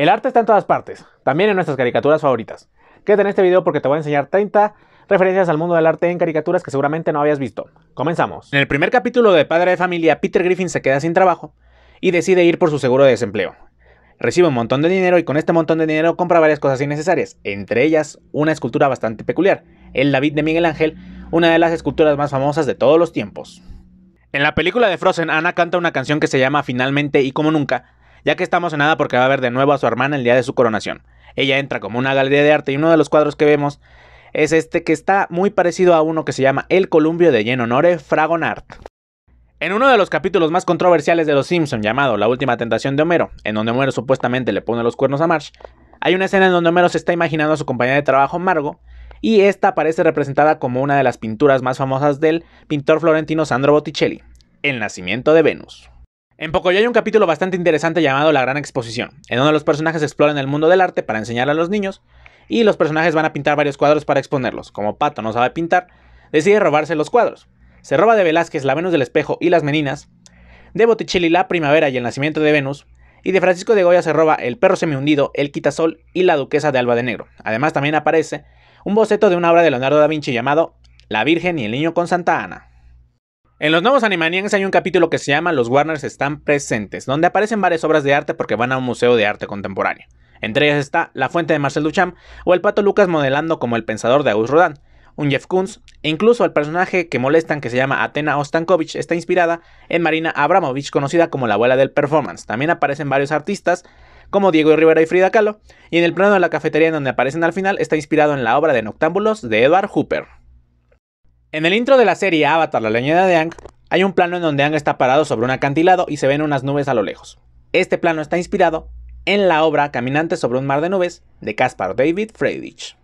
El arte está en todas partes, también en nuestras caricaturas favoritas. Quédate en este video porque te voy a enseñar 30 referencias al mundo del arte en caricaturas que seguramente no habías visto. Comenzamos. En el primer capítulo de Padre de Familia, Peter Griffin se queda sin trabajo y decide ir por su seguro de desempleo. Recibe un montón de dinero y con este montón de dinero compra varias cosas innecesarias, entre ellas una escultura bastante peculiar, el David de Miguel Ángel, una de las esculturas más famosas de todos los tiempos. En la película de Frozen, Anna canta una canción que se llama Finalmente y como nunca, ya que está nada porque va a ver de nuevo a su hermana el día de su coronación. Ella entra como una galería de arte y uno de los cuadros que vemos es este que está muy parecido a uno que se llama El Columbio de honore Fragonard. En uno de los capítulos más controversiales de Los Simpson llamado La última tentación de Homero, en donde Homero supuestamente le pone los cuernos a Marge, hay una escena en donde Homero se está imaginando a su compañera de trabajo Margo y esta aparece representada como una de las pinturas más famosas del pintor florentino Sandro Botticelli, El nacimiento de Venus. En Pocoyo hay un capítulo bastante interesante llamado La Gran Exposición, en donde los personajes exploran el mundo del arte para enseñar a los niños, y los personajes van a pintar varios cuadros para exponerlos. Como Pato no sabe pintar, decide robarse los cuadros. Se roba de Velázquez la Venus del Espejo y las Meninas, de Botticelli la Primavera y el Nacimiento de Venus, y de Francisco de Goya se roba El Perro Semihundido, El Quitasol y La Duquesa de Alba de Negro. Además también aparece un boceto de una obra de Leonardo da Vinci llamado La Virgen y el Niño con Santa Ana. En los nuevos Animaniacs hay un capítulo que se llama Los Warners están presentes, donde aparecen varias obras de arte porque van a un museo de arte contemporáneo. Entre ellas está La Fuente de Marcel Duchamp o el Pato Lucas modelando como el pensador de Auguste Rodin, un Jeff Koons, e incluso el personaje que molestan que se llama Atena Ostankovich está inspirada en Marina Abramovich, conocida como la abuela del performance. También aparecen varios artistas como Diego Rivera y Frida Kahlo, y en el plano de la cafetería en donde aparecen al final está inspirado en la obra de Noctámbulos de Edward Hooper. En el intro de la serie Avatar, la leñada de Ang, hay un plano en donde Ang está parado sobre un acantilado y se ven unas nubes a lo lejos. Este plano está inspirado en la obra Caminante sobre un mar de nubes de Caspar David Friedrich.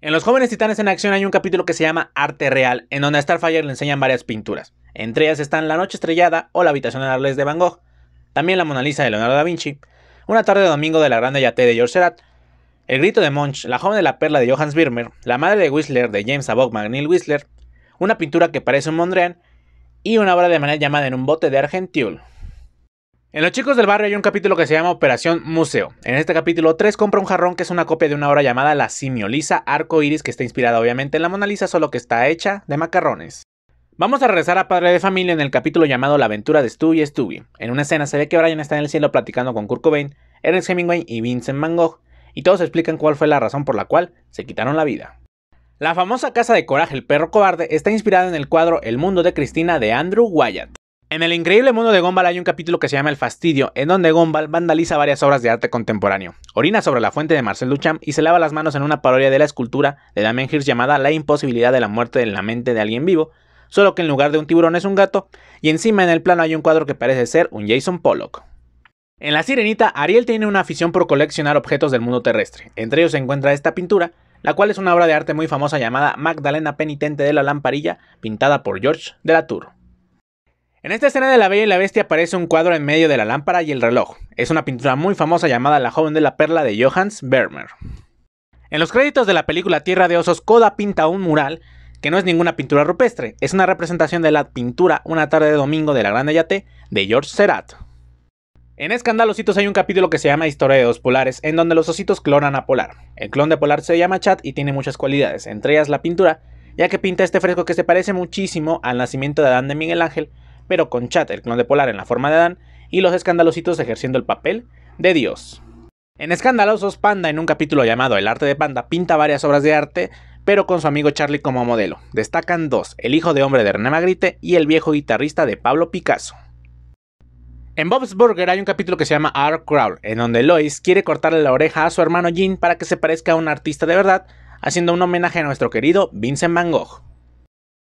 En Los jóvenes titanes en acción hay un capítulo que se llama Arte Real, en donde a Starfire le enseñan varias pinturas. Entre ellas están La noche estrellada o La habitación de Arles de Van Gogh, también La Mona Lisa de Leonardo da Vinci, Una tarde de domingo de la grande yate de George El grito de Munch, La joven de la perla de Johannes Birmer, La madre de Whistler de James Abog McNeil Whistler, una pintura que parece un Mondrian y una obra de manera llamada en un bote de Argentiul. En Los Chicos del Barrio hay un capítulo que se llama Operación Museo. En este capítulo 3 compra un jarrón que es una copia de una obra llamada La Simiolisa Arco Iris que está inspirada obviamente en la Mona Lisa solo que está hecha de macarrones. Vamos a regresar a Padre de Familia en el capítulo llamado La aventura de Stu y En una escena se ve que Brian está en el cielo platicando con Kurt Cobain, Ernest Hemingway y Vincent Van Gogh y todos explican cuál fue la razón por la cual se quitaron la vida. La famosa casa de Coraje el perro cobarde está inspirada en el cuadro El mundo de Cristina de Andrew Wyatt. En el increíble mundo de Gumball hay un capítulo que se llama El fastidio, en donde Gumball vandaliza varias obras de arte contemporáneo, orina sobre la fuente de Marcel Duchamp y se lava las manos en una parodia de la escultura de Damien Hirst llamada La imposibilidad de la muerte en la mente de alguien vivo, solo que en lugar de un tiburón es un gato, y encima en el plano hay un cuadro que parece ser un Jason Pollock. En La Sirenita, Ariel tiene una afición por coleccionar objetos del mundo terrestre, entre ellos se encuentra esta pintura, la cual es una obra de arte muy famosa llamada Magdalena Penitente de la Lamparilla, pintada por George de la Tour. En esta escena de La Bella y la Bestia aparece un cuadro en medio de la lámpara y el reloj. Es una pintura muy famosa llamada La joven de la perla de Johannes Vermeer. En los créditos de la película Tierra de Osos, Koda pinta un mural que no es ninguna pintura rupestre, es una representación de la pintura Una tarde de domingo de la Grande Yate de George Serat. En Escandalositos hay un capítulo que se llama Historia de dos polares, en donde los ositos clonan a Polar. El clon de Polar se llama Chat y tiene muchas cualidades, entre ellas la pintura, ya que pinta este fresco que se parece muchísimo al nacimiento de Adán de Miguel Ángel, pero con Chat, el clon de Polar, en la forma de Adán, y los escandalositos ejerciendo el papel de Dios. En Escandalosos, Panda, en un capítulo llamado El arte de Panda, pinta varias obras de arte, pero con su amigo Charlie como modelo. Destacan dos, El hijo de hombre de René Magritte y El viejo guitarrista de Pablo Picasso. En Bob's Burger hay un capítulo que se llama Art Crawl, en donde Lois quiere cortarle la oreja a su hermano Jean para que se parezca a un artista de verdad, haciendo un homenaje a nuestro querido Vincent Van Gogh.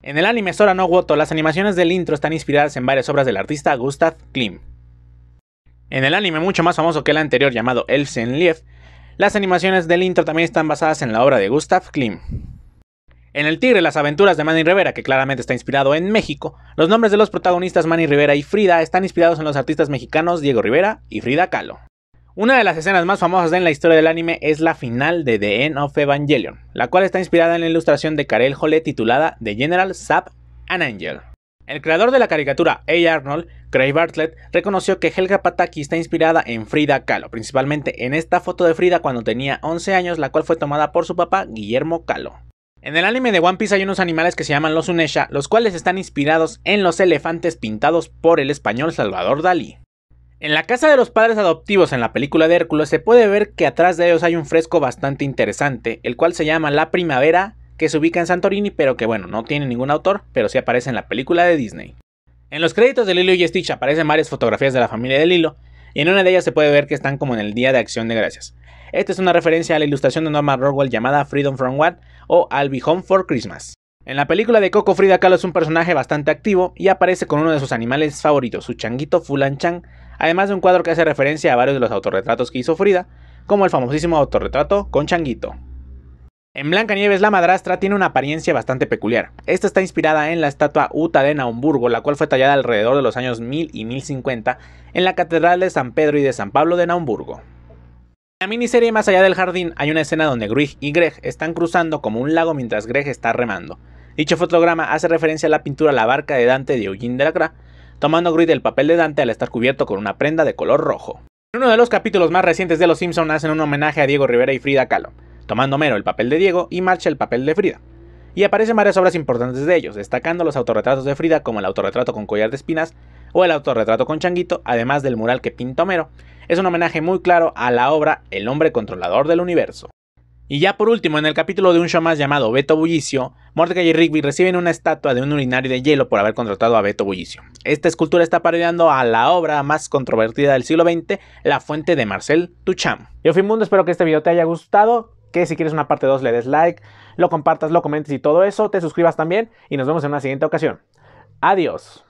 En el anime Sora no Woto, las animaciones del intro están inspiradas en varias obras del artista Gustav Klim. En el anime mucho más famoso que el anterior llamado Elfsen Lief, las animaciones del intro también están basadas en la obra de Gustav Klim. En El Tigre, las aventuras de Manny Rivera, que claramente está inspirado en México, los nombres de los protagonistas Manny Rivera y Frida están inspirados en los artistas mexicanos Diego Rivera y Frida Kahlo. Una de las escenas más famosas en la historia del anime es la final de The End of Evangelion, la cual está inspirada en la ilustración de Karel Jollet titulada The General Sap and Angel. El creador de la caricatura A. Arnold, Craig Bartlett, reconoció que Helga Pataki está inspirada en Frida Kahlo, principalmente en esta foto de Frida cuando tenía 11 años, la cual fue tomada por su papá Guillermo Kahlo. En el anime de One Piece hay unos animales que se llaman los Unesha, los cuales están inspirados en los elefantes pintados por el español Salvador Dalí. En la casa de los padres adoptivos en la película de Hércules se puede ver que atrás de ellos hay un fresco bastante interesante, el cual se llama La Primavera, que se ubica en Santorini, pero que bueno, no tiene ningún autor, pero sí aparece en la película de Disney. En los créditos de Lilo y Stitch aparecen varias fotografías de la familia de Lilo, y en una de ellas se puede ver que están como en el Día de Acción de Gracias. Esta es una referencia a la ilustración de Norman Rockwell llamada Freedom from What, o I'll Home for Christmas. En la película de Coco Frida Kahlo es un personaje bastante activo y aparece con uno de sus animales favoritos, su changuito Fulan Chang, además de un cuadro que hace referencia a varios de los autorretratos que hizo Frida, como el famosísimo autorretrato con changuito. En Blancanieves la madrastra tiene una apariencia bastante peculiar. Esta está inspirada en la estatua Uta de Naumburgo, la cual fue tallada alrededor de los años 1000 y 1050 en la Catedral de San Pedro y de San Pablo de Naumburgo. En la miniserie Más allá del jardín hay una escena donde Grieg y Greg están cruzando como un lago mientras Greg está remando. Dicho fotograma hace referencia a la pintura La barca de Dante de Eugene Delacroix, tomando Grieg el papel de Dante al estar cubierto con una prenda de color rojo. En uno de los capítulos más recientes de Los Simpson hacen un homenaje a Diego Rivera y Frida Kahlo, tomando Mero el papel de Diego y Marcha el papel de Frida. Y aparecen varias obras importantes de ellos, destacando los autorretratos de Frida como el autorretrato con collar de espinas, o el autorretrato con Changuito, además del mural que pinta Homero, es un homenaje muy claro a la obra El hombre controlador del universo. Y ya por último, en el capítulo de un show más llamado Beto Bullicio, Mordecai y Rigby reciben una estatua de un urinario de hielo por haber contratado a Beto Bullicio. Esta escultura está parodiando a la obra más controvertida del siglo XX, La Fuente de Marcel Duchamp. Yo fin Mundo, espero que este video te haya gustado, que si quieres una parte 2 le des like, lo compartas, lo comentes y todo eso, te suscribas también y nos vemos en una siguiente ocasión. Adiós.